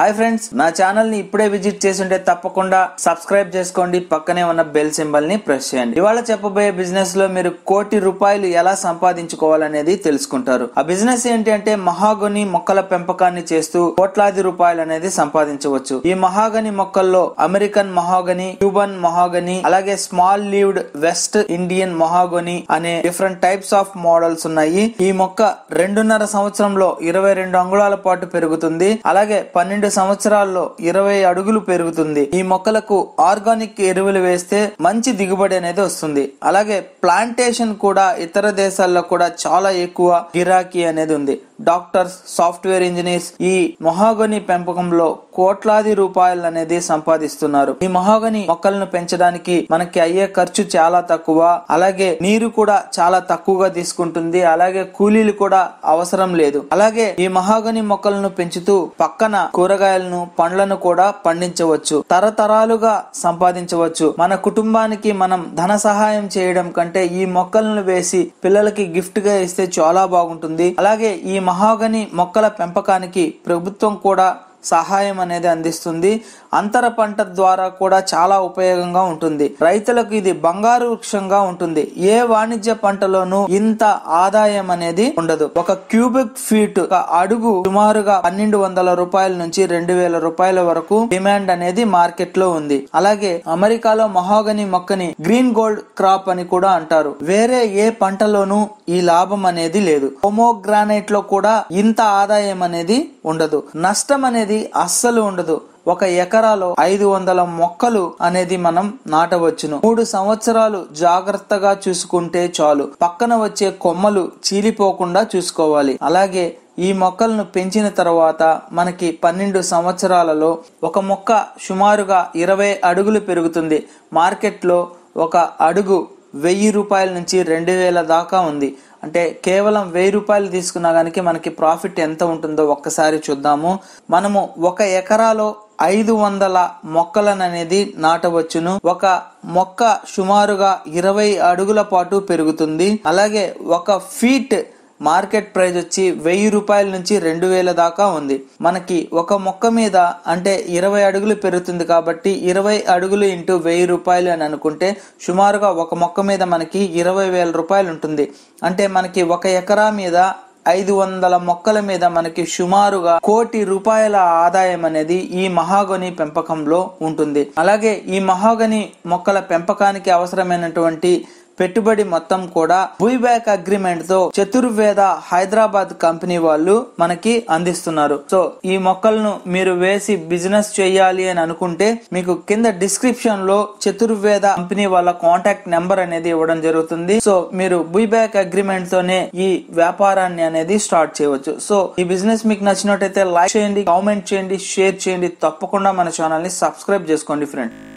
hi friends నా channel ని ఇప్పుడే విజిట్ చేసుంటే తప్పకుండా సబ్స్క్రైబ్ చేసుకోండి పక్కనే ఉన్న బెల్ సింబల్ ని ప్రెస్ చేయండి ఇవాళ చెప్పబోయే బిజినెస్ లో మీరు కోటి రూపాయలు ఎలా సంపాదించుకోవాలనేది తెలుసుకుంటారు ఆ బిజినెస్ ఏంటి అంటే మహాగని మొక్కల పెంపకాన్ని చేస్తూ కోట్లాది రూపాయలు అనేది సంపాదించవచ్చు ఈ మహాగని మొక్కల్లో అమెరికన్ మహాగని క్యూబన్ మహాగని అలాగే small leaved West Indian mahogany అనే డిఫరెంట్ టైప్స్ ఆఫ్ మోడల్స్ ఉన్నాయి ఈ మొక్క రెండున్నర సంవత్సరంలో ఇరవై రెండు అంగుళాల పాటు పెరుగుతుంది అలాగే పన్నెండు సంవత్సరాల్లో ఇరవై అడుగులు పెరుగుతుంది ఈ మొక్కలకు ఆర్గానిక్ ఎరువులు వేస్తే మంచి దిగుబడి అనేది వస్తుంది అలాగే ప్లాంటేషన్ కూడా ఇతర దేశాల్లో కూడా చాలా ఎక్కువ గిరాకీ అనేది ఉంది డాక్టర్స్ సాఫ్ట్వేర్ ఇంజనీర్స్ ఈ మొహాగని పెంపకంలో కోట్లాది రూపాయలు అనేది సంపాదిస్తున్నారు ఈ మొహాగని మొక్కలను పెంచడానికి మనకి అయ్యే ఖర్చు చాలా తక్కువ అలాగే నీరు కూడా చాలా తక్కువగా తీసుకుంటుంది అలాగే కూలీలు కూడా అవసరం లేదు అలాగే ఈ మహాగని మొక్కలను పెంచుతూ పక్కన కూరగాయలను పండ్లను కూడా పండించవచ్చు తరతరాలుగా సంపాదించవచ్చు మన కుటుంబానికి మనం ధన సహాయం చేయడం కంటే ఈ మొక్కలను వేసి పిల్లలకి గిఫ్ట్ గా ఇస్తే చాలా బాగుంటుంది అలాగే ఈ మహాగని మొక్కల పెంపకానికి ప్రభుత్వం కూడా సహాయం అనేది అందిస్తుంది అంతర పంట ద్వారా కూడా చాలా ఉపయోగంగా ఉంటుంది రైతులకు ఇది బంగారు వృక్షంగా ఉంటుంది ఏ వాణిజ్య పంటలోనూ ఇంత ఆదాయం అనేది ఉండదు ఒక క్యూబిక్ ఫీట్ అడుగు సుమారుగా పన్నెండు వందల రూపాయల నుంచి రెండు వేల రూపాయల వరకు డిమాండ్ అనేది మార్కెట్ లో ఉంది అలాగే అమెరికాలో మహాగని మొక్కని గ్రీన్ గోల్డ్ క్రాప్ అని కూడా అంటారు వేరే ఏ పంటలోనూ ఈ లాభం అనేది లేదు హోమోగ్రానైట్ లో కూడా ఇంత ఆదాయం అనేది ఉండదు నష్టం అనేది అస్సలు ఉండదు ఒక ఎకరాలో ఐదు వందల మొక్కలు అనేది మనం నాటవచ్చును మూడు సంవత్సరాలు జాగ్రత్తగా చూసుకుంటే చాలు పక్కన వచ్చే కొమ్మలు చీలిపోకుండా చూసుకోవాలి అలాగే ఈ మొక్కలను పెంచిన తర్వాత మనకి పన్నెండు సంవత్సరాలలో ఒక మొక్క సుమారుగా ఇరవై అడుగులు పెరుగుతుంది మార్కెట్లో ఒక అడుగు వెయ్యి రూపాయల నుంచి రెండు వేల దాకా ఉంది అంటే కేవలం వెయ్యి రూపాయలు తీసుకున్నా కనుక మనకి ప్రాఫిట్ ఎంత ఉంటుందో ఒక్కసారి చూద్దాము మనము ఒక ఎకరాలో ఐదు వందల మొక్కలననేది నాటవచ్చును ఒక మొక్క సుమారుగా ఇరవై అడుగుల పాటు పెరుగుతుంది అలాగే ఒక ఫీట్ మార్కెట్ ప్రైస్ వచ్చి వెయ్యి రూపాయల నుంచి రెండు వేల దాకా ఉంది మనకి ఒక మొక్క మీద అంటే ఇరవై అడుగులు పెరుగుతుంది కాబట్టి ఇరవై అడుగులు ఇంటూ వెయ్యి రూపాయలు అని అనుకుంటే సుమారుగా ఒక మొక్క మీద మనకి ఇరవై వేల రూపాయలు ఉంటుంది అంటే మనకి ఒక ఎకరా మీద ఐదు వందల మొక్కల మీద మనకి సుమారుగా కోటి రూపాయల ఆదాయం అనేది ఈ మహాగని పెంపకంలో ఉంటుంది అలాగే ఈ మహాగని మొక్కల పెంపకానికి అవసరమైనటువంటి పెట్టుబడి మొత్తం కూడా బుయ్బ్యాక్ అగ్రిమెంట్ తో చతుర్వేద హైదరాబాద్ కంపెనీ వాళ్ళు మనకి అందిస్తున్నారు సో ఈ మొక్కలను మీరు వేసి బిజినెస్ చేయాలి అని అనుకుంటే మీకు కింద డిస్క్రిప్షన్ లో చతుర్వేద కంపెనీ వాళ్ళ కాంటాక్ట్ నెంబర్ అనేది ఇవ్వడం జరుగుతుంది సో మీరు బుయ్బ్యాక్ అగ్రిమెంట్ తోనే ఈ వ్యాపారాన్ని అనేది స్టార్ట్ చేయవచ్చు సో ఈ బిజినెస్ మీకు నచ్చినట్టు లైక్ చేయండి కామెంట్ చేయండి షేర్ చేయండి తప్పకుండా మన ఛానల్ ని సబ్స్క్రైబ్ చేసుకోండి ఫ్రెండ్స్